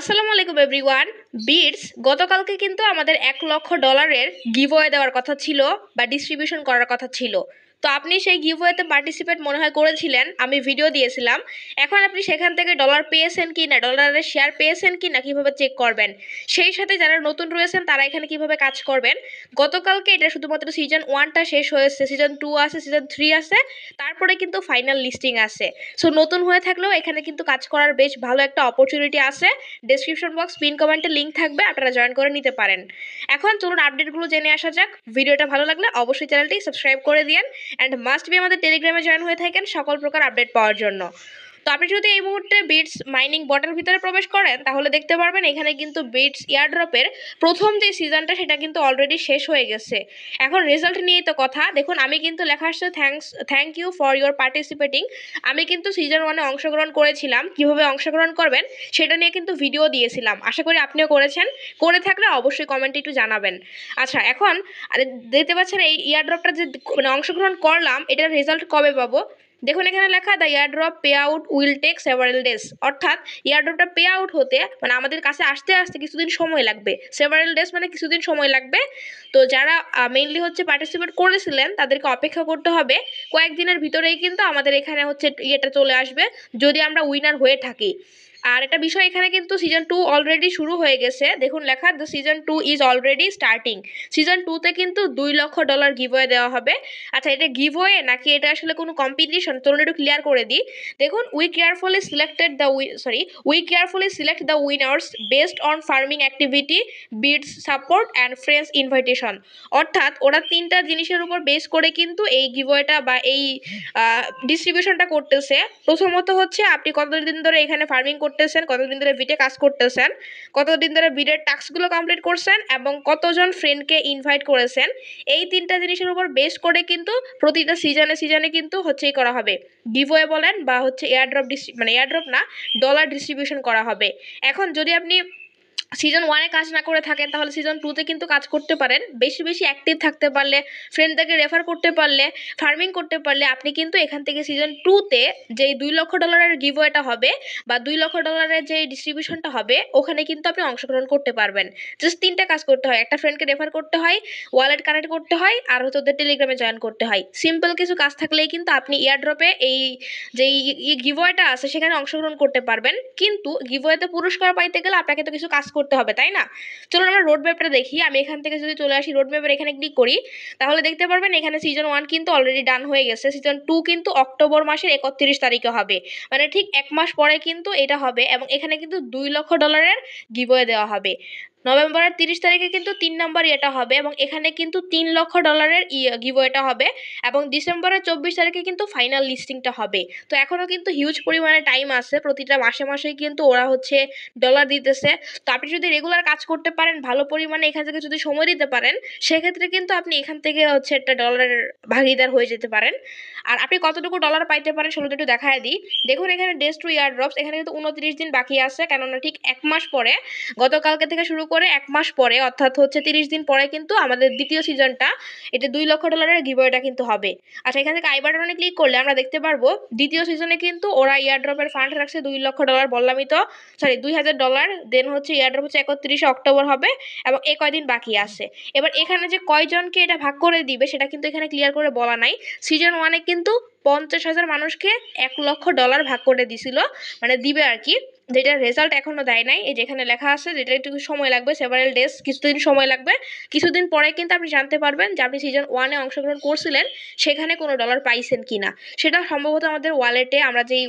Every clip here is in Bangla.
আসসালামু আলাইকুম এভরিওয়ান বিটস গতকালকে কিন্তু আমাদের এক লক্ষ ডলারের গিভওয়ে দেওয়ার কথা ছিল বা ডিস্ট্রিবিউশন করার কথা ছিল তো আপনি সেই গিভওয়েতে পার্টিসিপেট মনে হয় করেছিলেন আমি ভিডিও দিয়েছিলাম এখন আপনি সেখান থেকে ডলার পেয়েছেন কি না ডলারের শেয়ার পেয়েছেন কি না কীভাবে চেক করবেন সেই সাথে যারা নতুন রয়েছেন তারা এখানে কিভাবে কাজ করবেন গতকালকে এটা শুধুমাত্র সিজন ওয়ানটা শেষ হয়েছে সিজন টু আছে সিজন থ্রি আছে তারপরে কিন্তু ফাইনাল লিস্টিং আছে সো নতুন হয়ে থাকলেও এখানে কিন্তু কাজ করার বেশ ভালো একটা অপরচুনিটি আছে ডিসক্রিপশন বক্স পিন কমেন্টে লিঙ্ক থাকবে আপনারা জয়েন করে নিতে পারেন এখন চলুন আপডেটগুলো জেনে আসা যাক ভিডিওটা ভালো লাগলে অবশ্যই চ্যানেলটি সাবস্ক্রাইব করে দিন অ্যান্ড মাস্ট বি আমাদের টেলিগ্রামে জয়েন হয়ে থাকেন সকল প্রকার আপডেট পাওয়ার জন্য তো আপনি যদি এই মুহূর্তে বিটস মাইনিং বটের ভিতরে প্রবেশ করেন তাহলে দেখতে পারবেন এখানে কিন্তু বিটস ইয়ারড্রপের প্রথম যে সিজনটা সেটা কিন্তু অলরেডি শেষ হয়ে গেছে এখন রেজাল্ট নিয়েই তো কথা দেখুন আমি কিন্তু লেখা আসছে thanks thank you for your participating আমি কিন্তু সিজন ওয়ানে অংশগ্রহণ করেছিলাম কিভাবে অংশগ্রহণ করবেন সেটা নিয়ে কিন্তু ভিডিও দিয়েছিলাম আশা করি আপনিও করেছেন করে থাকলে অবশ্যই কমেন্টে একটু জানাবেন আচ্ছা এখন দেখতে পাচ্ছেন এই ইয়ারড্রপটা যে মানে অংশগ্রহণ করলাম এটার রেজাল্ট কবে পাবো দেখুন এখানে লেখা the airdrop payout will take several days অর্থাৎ ইয়ারড্রপটা পে আউট হতে মানে আমাদের কাছে আসতে আসতে কিছুদিন সময় লাগবে সেভারেল ডেজ মানে কিছুদিন সময় লাগবে তো যারা মেইনলি হচ্ছে পার্টিসিপেট করেছিলেন তাদেরকে অপেক্ষা করতে হবে কয়েকদিনের ভিতরেই কিন্তু আমাদের এখানে হচ্ছে ইয়েটা চলে আসবে যদি আমরা উইনার হয়ে থাকি আর একটা বিষয় এখানে কিন্তু সিজন টু অলরেডি শুরু হয়ে গেছে দেখুন লেখা the season two is already starting season টুতে কিন্তু দুই লক্ষ ডলার গিভওয়ে দেওয়া হবে আচ্ছা এটা গিভওয়ে নাকি এটা আসলে কোনো কম্পিটিশন তোমরা একটু ক্লিয়ার করে দিই দেখুন we carefully selected the we sorry we carefully select the winners based on farming activity bids support and friends invitation অর্থাৎ ওরা তিনটা জিনিসের উপর বেস করে কিন্তু এই গিভওয়েটা বা এই ডিস্ট্রিবিউশনটা করতেছে প্রথমত হচ্ছে আপনি কতদিন ধরে এখানে ফার্মিং করতেছেন কতদিন ধরে বিটে কাজ করতেছেন কতদিন ধরে বিটের টাস্কগুলো কমপ্লিট করছেন এবং কতজন ফ্রেন্ডকে ইনভাইট করেছেন এই তিনটা জিনিসের উপর বেস করে কিন্তু প্রতিটা সিজনে সিজনে কিন্তু হচ্ছেই করা হবে গিভওয়ে বলেন বা হচ্ছে এয়ারড্রপ ডিস্ট্রি মানে এয়ারড্রপ না ডলার ডিস্ট্রিবিউশন করা হবে এখন যদি আপনি সিজন ওয়ানে কাজ না করে থাকেন তাহলে সিজন টুতে কিন্তু কাজ করতে পারেন বেশি বেশি অ্যাক্টিভ থাকতে পারলে ফ্রেন্ডদেরকে রেফার করতে পারলে ফার্মিং করতে পারলে আপনি কিন্তু এখান থেকে সিজন টুতে যেই দুই লক্ষ ডলারের গিভওয়েটা হবে বা দুই লক্ষ ডলারের যে ডিস্ট্রিবিউশনটা হবে ওখানে কিন্তু আপনি অংশগ্রহণ করতে পারবেন জাস্ট তিনটা কাজ করতে হয় একটা ফ্রেন্ডকে রেফার করতে হয় ওয়ালেট কানেক্ট করতে হয় আর হচ্ছে ওদের টেলিগ্রামে জয়েন করতে হয় সিম্পল কিছু কাজ থাকলেই কিন্তু আপনি ইয়ারড্রপে এই যেই গিভওয়েটা আছে সেখানে অংশগ্রহণ করতে পারবেন কিন্তু গিভওয়েতে পুরস্কার পাইতে গেলে আপনাকে তো কিছু কাজ করতে করতে হবে তাই না চলুন আমরা রোড ম্যাপটা দেখি আমি এখান থেকে যদি চলে আসি রোড ম্যাপের এখানে ক্লিক করি তাহলে দেখতে পারবেন এখানে সিজন ওয়ান কিন্তু অলরেডি ডান হয়ে গেছে সিজন টু কিন্তু অক্টোবর মাসের একত্রিশ তারিখে হবে মানে ঠিক এক মাস পরে কিন্তু এটা হবে এবং এখানে কিন্তু দুই লক্ষ ডলারের গিভওয়ে দেওয়া হবে নভেম্বরের তিরিশ তারিখে কিন্তু তিন নম্বর ইয়েটা হবে এবং এখানে কিন্তু তিন লক্ষ ডলারের গিভওয়েটা হবে এবং ডিসেম্বরের চব্বিশ তারিখে কিন্তু ফাইনাল লিস্টিংটা হবে তো এখনও কিন্তু হিউজ পরিমাণে টাইম আছে প্রতিটা মাসে মাসেই কিন্তু ওরা হচ্ছে ডলার দিতেছে তো আপনি যদি রেগুলার কাজ করতে পারেন ভালো পরিমাণে এখান থেকে যদি সময় দিতে পারেন সেক্ষেত্রে কিন্তু আপনি এখান থেকে হচ্ছে একটা ডলারের ভাগিদার হয়ে যেতে পারেন আর আপনি কতটুকু ডলার পাইতে পারেন সেগুলো একটু দেখায় দিই দেখুন এখানে ডেস টু ইয়ার ড্রপস এখানে কিন্তু উনত্রিশ দিন বাকি আছে কেননা ঠিক এক মাস পরে গতকালকে থেকে শুরু করে এক মাস পরে অর্থাৎ হচ্ছে তিরিশ দিন পরে কিন্তু আমাদের দ্বিতীয় সিজনটা এটা দুই লক্ষ ডলারের গিবয়টা কিন্তু হবে আচ্ছা এখান থেকে আই বাটনে ক্লিক করলে আমরা দেখতে পারবো দ্বিতীয় সিজনে কিন্তু ওরা ইয়ারড্রপের ফান্ড রাখছে দুই লক্ষ ডলার বললামই তো সরি দুই হাজার ডলার দেন হচ্ছে ইয়ারড্রপ হচ্ছে একত্রিশে অক্টোবর হবে এবং এ কয়দিন বাকি আছে এবার এখানে যে কয়জনকে এটা ভাগ করে দিবে সেটা কিন্তু এখানে ক্লিয়ার করে বলা নাই সিজন ওয়ানে কিন্তু পঞ্চাশ হাজার মানুষকে এক লক্ষ ডলার ভাগ করে দিছিল মানে দিবে আর কি যেটা রেজাল্ট এখনও দেয় নাই এই যেখানে লেখা আছে যেটা একটু সময় লাগবে সেভারেল ডেজ কিছুদিন সময় লাগবে কিছুদিন পরে কিন্তু আপনি জানতে পারবেন যে আপনি সিজন ওয়ানে অংশগ্রহণ করছিলেন সেখানে কোনো ডলার পাইছেন কি না সেটা সম্ভবত আমাদের ওয়ালেটে আমরা যেই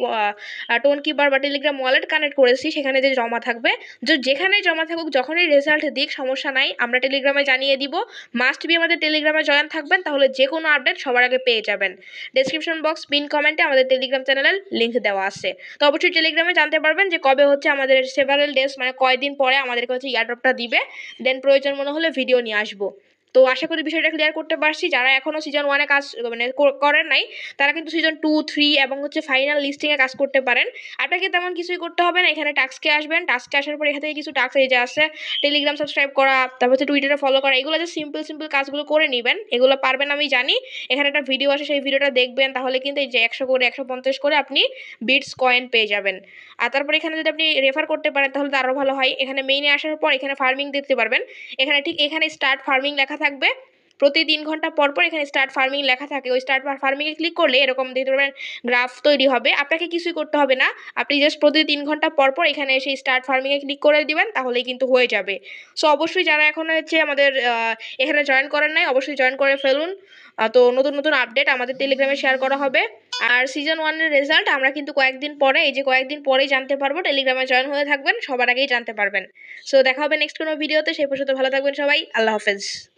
টোন কিপার বা টেলিগ্রাম ওয়ালেট কানেক্ট করেছি সেখানে যে জমা থাকবে যে যেখানে জমা থাকুক যখনই রেজাল্ট দিক সমস্যা নাই আমরা টেলিগ্রামে জানিয়ে দিব মাস্ট বি আমাদের টেলিগ্রামে জয়েন থাকবেন তাহলে যে কোনো আপডেট সবার আগে পেয়ে যাবেন ডেসক্রিপশন বক্স পিন কমেন্টে আমাদের টেলিগ্রাম চ্যানেলের লিঙ্ক দেওয়া আছে তো অবশ্যই টেলিগ্রামে জানতে পারবেন যে কবে হচ্ছে আমাদের সেভারেল ডেজ মানে কয়দিন পরে আমাদেরকে হচ্ছে ইয়ারড্রপটা দিবে দেন প্রয়োজন মনে হলে ভিডিও নিয়ে আসবো তো আশা করি বিষয়টা ক্লিয়ার করতে পারছি যারা এখনও সিজন ওয়ানে কাজ মানে করেন নাই তারা কিন্তু সিজন টু থ্রি এবং হচ্ছে ফাইনাল লিস্টিংয়ে কাজ করতে পারেন আপনাকে তেমন কিছুই করতে হবে না এখানে টাস্কে আসবেন টাস্কে আসার পর এখান থেকে কিছু টাস্ক এই যে আছে টেলিগ্রাম সাবস্ক্রাইব করা তারপর হচ্ছে টুইটারে ফলো করা এগুলো যে সিম্পল সিম্পল কাজগুলো করে নেবেন এগুলো পারবেন আমি জানি এখানে একটা ভিডিও আছে সেই ভিডিওটা দেখবেন তাহলে কিন্তু এই যে একশো করে একশো পঞ্চাশ করে আপনি বিটস কয়েন পেয়ে যাবেন আর তারপর এখানে যদি আপনি রেফার করতে পারেন তাহলে তো আরও ভালো হয় এখানে মেইনে আসার পর এখানে ফার্মিং দেখতে পারবেন এখানে ঠিক এখানে স্টার্ট ফার্মিং লেখা থাকবে প্রতি তিন ঘন্টা পর পর এখানে স্টার্ট ফার্মিং লেখা থাকে ওই স্টার্ট ফার্মিংয়ে ক্লিক করলে এরকম দেখতে গ্রাফ মানে তৈরি হবে আপনাকে কিছুই করতে হবে না আপনি জাস্ট প্রতি তিন ঘন্টা পর পর এখানে সেই স্টার্ট ফার্মিংয়ে ক্লিক করে দিবেন তাহলেই কিন্তু হয়ে যাবে সো অবশ্যই যারা এখন হচ্ছে আমাদের এখানে জয়েন করেন নাই অবশ্যই জয়েন করে ফেলুন তো নতুন নতুন আপডেট আমাদের টেলিগ্রামে শেয়ার করা হবে আর সিজন ওয়ানের রেজাল্ট আমরা কিন্তু কয়েকদিন পরে এই যে কয়েকদিন পরেই জানতে পারবো টেলিগ্রামে জয়েন হয়ে থাকবেন সবার আগেই জানতে পারবেন সো দেখা হবে নেক্সট কোনো ভিডিওতে সেই পর্যন্ত ভালো থাকবেন সবাই আল্লাহ হাফেজ